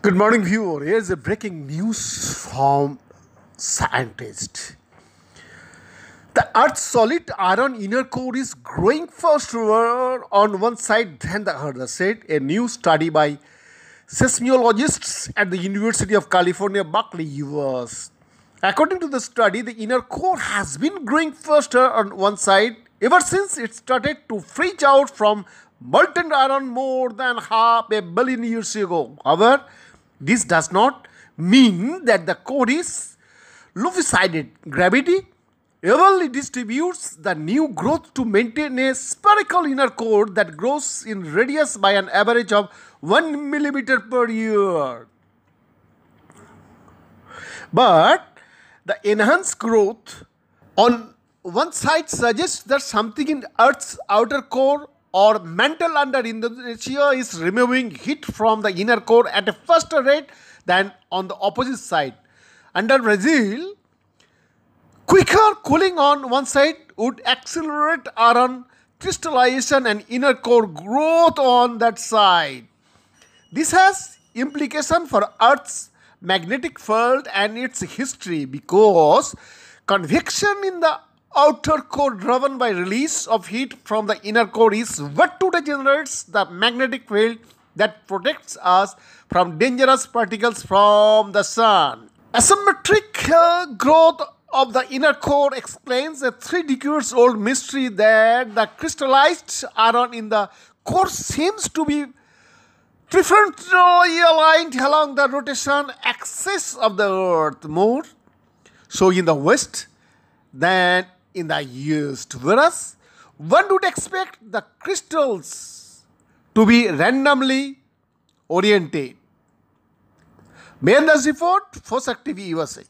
Good morning, viewer. Here's a breaking news from scientists. The Earth's solid iron inner core is growing faster on one side than the other, said a new study by seismologists at the University of California, Berkeley, US. According to the study, the inner core has been growing faster on one side ever since it started to freeze out from molten iron more than half a billion years ago. However, this does not mean that the core is lopsided. Gravity evenly distributes the new growth to maintain a spherical inner core that grows in radius by an average of 1 millimeter per year. But the enhanced growth on one side suggests that something in Earth's outer core or mantle under Indonesia is removing heat from the inner core at a faster rate than on the opposite side. Under Brazil, quicker cooling on one side would accelerate iron crystallization and inner core growth on that side. This has implication for Earth's magnetic field and its history because convection in the outer core driven by release of heat from the inner core is what today generates the magnetic field that protects us from dangerous particles from the sun. Asymmetric uh, growth of the inner core explains a three decades old mystery that the crystallized iron in the core seems to be preferentially aligned along the rotation axis of the earth more so in the west than in the years to Venus, one would expect the crystals to be randomly oriented. May the report for Active USA.